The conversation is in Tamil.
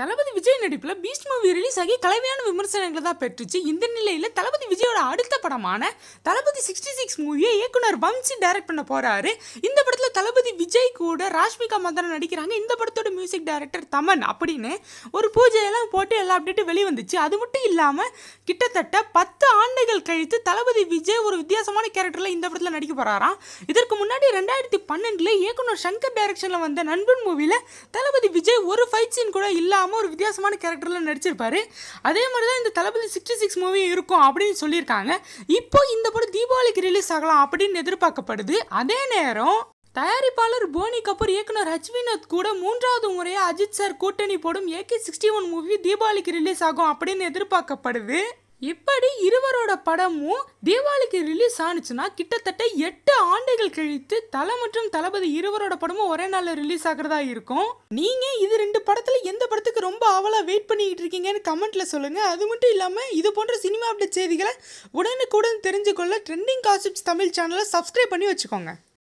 தளபதி விஜய் நடிப்பில் பீஸ்ட் மூவி ரிலீஸ் ஆகி கலவையான விமர்சனங்களை தான் பெற்றுச்சு இந்த நிலையில் தளபதி விஜயோட அடுத்த படமான தளபதி சிக்ஸ்டி சிக்ஸ் மூவியை இயக்குனர் வம்சி டைரக்ட் பண்ண போகிறாரு இந்த படத்தில் தளபதி விஜய் கூட ராஷ்மிகா மந்தனா நடிக்கிறாங்க இந்த படத்தோட மியூசிக் டைரக்டர் தமன் அப்படின்னு ஒரு பூஜையெல்லாம் போட்டு எல்லா அப்டேட்டும் வெளிவந்துச்சு அது மட்டும் இல்லாமல் கிட்டத்தட்ட பத்து ஆண்டுகள் கழித்து தளபதி விஜய் ஒரு வித்தியாசமான கேரக்டரில் இந்த படத்தில் நடிக்க போகிறாராம் இதற்கு முன்னாடி ரெண்டாயிரத்தி பன்னெண்டில் இயக்குனர் சங்கர் டைரக்ஷனில் வந்த நண்பன் மூவியில் தளபதி விஜய் ஒரு ஃபைட் சீன் கூட இல்லை இல்லாமல் ஒரு வித்தியாசமான கேரக்டரில் நடிச்சிருப்பாரு அதே மாதிரி தான் இந்த தளபதி சிக்ஸ்டி சிக்ஸ் மூவியும் இருக்கும் அப்படின்னு சொல்லியிருக்காங்க இப்போ இந்த படம் தீபாவளிக்கு ரிலீஸ் ஆகலாம் அப்படின்னு எதிர்பார்க்கப்படுது அதே நேரம் தயாரிப்பாளர் போனி கபூர் இயக்குனர் ஹச் வினோத் கூட மூன்றாவது முறையாக அஜித் சார் கூட்டணி போடும் ஏகே சிக்ஸ்டி ஒன் மூவி தீபாவளிக்கு ரிலீஸ் ஆகும் அப்படின்னு எதிர்பார்க்கப்படுது இப்படி இருவரோட படமும் தீபாவளிக்கு ரிலீஸ் ஆனுச்சுன்னா கிட்டத்தட்ட எட்டு ஆண்டுகள் கழித்து தலை மற்றும் தளபதி இருவரோட படமும் ஒரே நாளில் ரிலீஸ் ஆகிறதா இருக்கும் நீங்கள் இது ரெண்டு படத்தை ஆவலாக வெயிட் பண்ணிக்கிட்டு இருக்கீங்கன்னு கமெண்ட்டில் சொல்லுங்கள் அது மட்டும் இல்லாமல் இது போன்ற சினிமா அப்டேட் செய்திகளை உடனுக்குடன் தெரிஞ்சுக்கொள்ள ட்ரெண்டிங் காசிப்ஸ் தமிழ் சேனலை சப்ஸ்கிரைப் பண்ணி வச்சுக்கோங்க